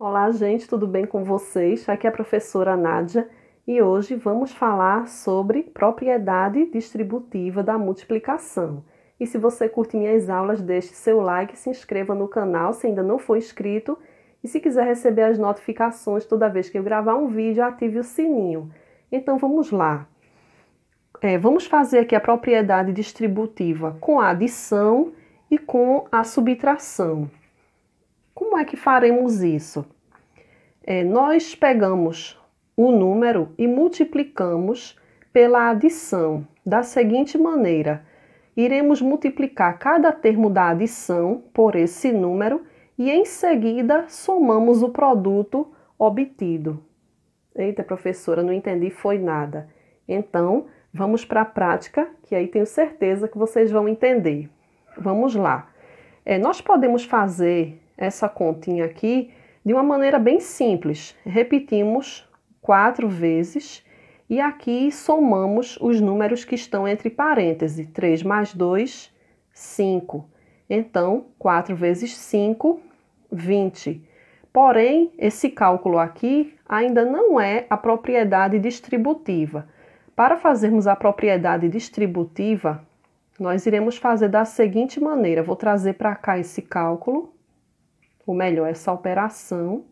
Olá, gente, tudo bem com vocês? Aqui é a professora Nádia e hoje vamos falar sobre propriedade distributiva da multiplicação. E se você curte minhas aulas, deixe seu like, se inscreva no canal se ainda não for inscrito e se quiser receber as notificações toda vez que eu gravar um vídeo, ative o sininho. Então vamos lá. É, vamos fazer aqui a propriedade distributiva com a adição e com a subtração. Como é que faremos isso? É, nós pegamos o número e multiplicamos pela adição da seguinte maneira: iremos multiplicar cada termo da adição por esse número e em seguida somamos o produto obtido. Eita, professora, não entendi foi nada. Então, vamos para a prática, que aí tenho certeza que vocês vão entender. Vamos lá. É, nós podemos fazer essa continha aqui de uma maneira bem simples. Repetimos quatro vezes e aqui somamos os números que estão entre parênteses. 3 mais 2, 5. Então, 4 vezes 5, 20. Porém, esse cálculo aqui ainda não é a propriedade distributiva. Para fazermos a propriedade distributiva, nós iremos fazer da seguinte maneira. Vou trazer para cá esse cálculo ou melhor, essa operação.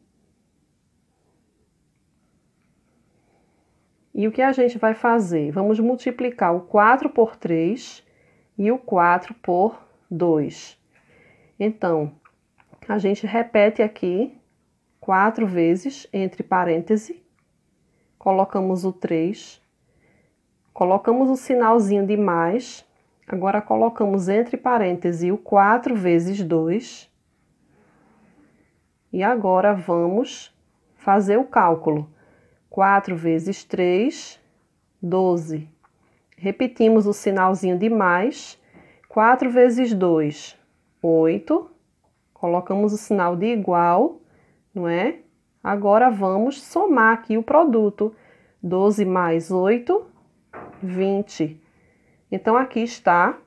E o que a gente vai fazer? Vamos multiplicar o 4 por 3 e o 4 por 2. Então, a gente repete aqui quatro vezes entre parênteses, colocamos o 3, colocamos o sinalzinho de mais, agora colocamos entre parênteses o 4 vezes 2 e agora vamos fazer o cálculo. 4 vezes 3, 12. Repetimos o sinalzinho de mais. 4 vezes 2, 8. Colocamos o sinal de igual, não é? Agora vamos somar aqui o produto. 12 mais 8, 20. Então, aqui está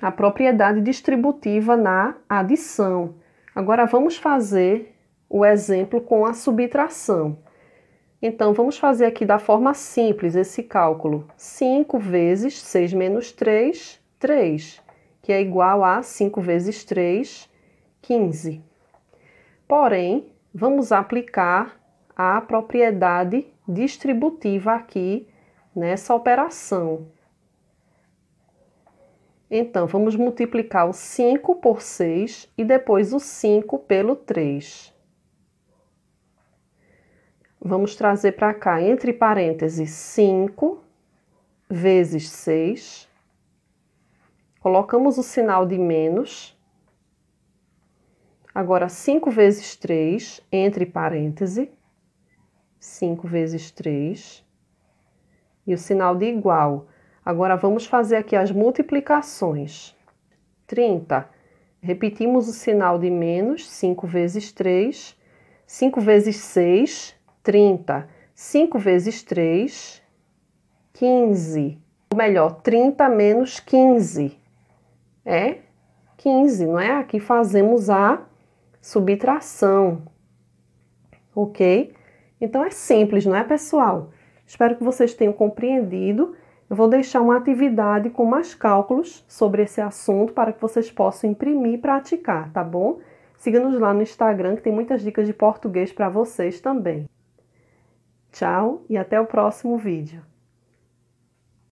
a propriedade distributiva na adição. Agora vamos fazer o exemplo com a subtração. Então, vamos fazer aqui da forma simples esse cálculo. 5 vezes 6 menos 3, 3, que é igual a 5 vezes 3, 15. Porém, vamos aplicar a propriedade distributiva aqui nessa operação. Então, vamos multiplicar o 5 por 6 e depois o 5 pelo 3. Vamos trazer para cá, entre parênteses, 5 vezes 6. Colocamos o sinal de menos. Agora, 5 vezes 3, entre parênteses. 5 vezes 3. E o sinal de igual. Agora vamos fazer aqui as multiplicações. 30. Repetimos o sinal de menos, 5 vezes 3. 5 vezes 6, 30. 5 vezes 3, 15. Ou melhor, 30 menos 15. É 15, não é? Aqui fazemos a subtração. Ok? Então é simples, não é, pessoal? Espero que vocês tenham compreendido eu vou deixar uma atividade com mais cálculos sobre esse assunto para que vocês possam imprimir e praticar, tá bom? Siga-nos lá no Instagram que tem muitas dicas de português para vocês também. Tchau e até o próximo vídeo.